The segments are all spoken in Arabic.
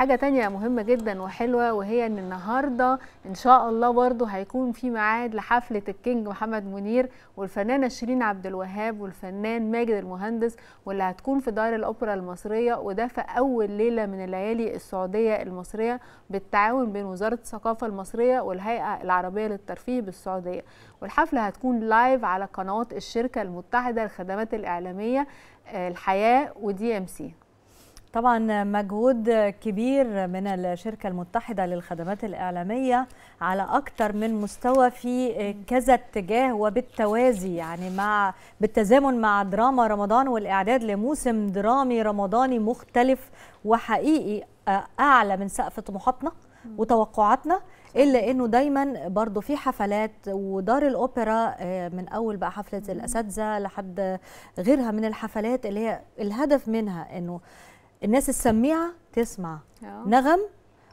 حاجه تانية مهمه جدا وحلوه وهي ان النهارده ان شاء الله برضو هيكون في ميعاد لحفله الكينج محمد منير والفنانه شيرين عبد الوهاب والفنان ماجد المهندس واللي هتكون في دار الاوبرا المصريه وده في اول ليله من الليالي السعوديه المصريه بالتعاون بين وزاره الثقافه المصريه والهيئه العربيه للترفيه بالسعوديه والحفله هتكون لايف على قنوات الشركه المتحده للخدمات الاعلاميه آه، الحياه ودي ام سي طبعا مجهود كبير من الشركة المتحدة للخدمات الإعلامية على أكثر من مستوى في كذا اتجاه وبالتوازي يعني مع بالتزامن مع دراما رمضان والإعداد لموسم درامي رمضاني مختلف وحقيقي آه، أعلى من سقف طموحاتنا وتوقعاتنا الا انه دايما برضو في حفلات ودار الاوبرا آه، من اول بقى حفله الاساتذه لحد غيرها من الحفلات اللي هي الهدف منها انه الناس السميعه تسمع أوه. نغم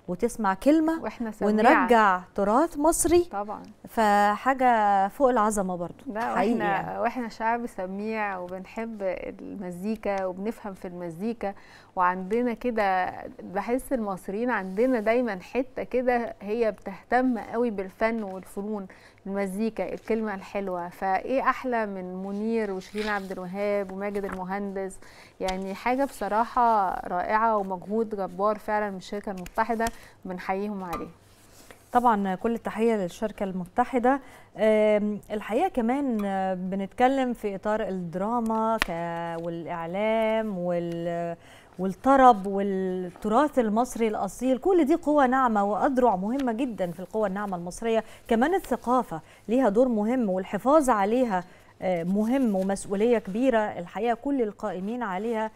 وتسمع كلمه واحنا سميعة. ونرجع تراث مصري طبعا فحاجه فوق العظمه برضو لا واحنا يعني. واحنا شعب سميع وبنحب المزيكا وبنفهم في المزيكا وعندنا كده بحس المصريين عندنا دايما حته كده هي بتهتم قوي بالفن والفنون المزيكا الكلمه الحلوه فايه احلى من منير وشيرين عبد الوهاب وماجد المهندس يعني حاجه بصراحه رائعه ومجهود جبار فعلا من الشركه المتحده بنحييهم عليه طبعا كل التحيه للشركه المتحده الحقيقه كمان بنتكلم في اطار الدراما والاعلام وال والطرب والتراث المصري الاصيل كل دي قوه ناعمه واذرع مهمه جدا في القوه الناعمه المصريه كمان الثقافه ليها دور مهم والحفاظ عليها مهم ومسؤوليه كبيره الحقيقه كل القائمين عليها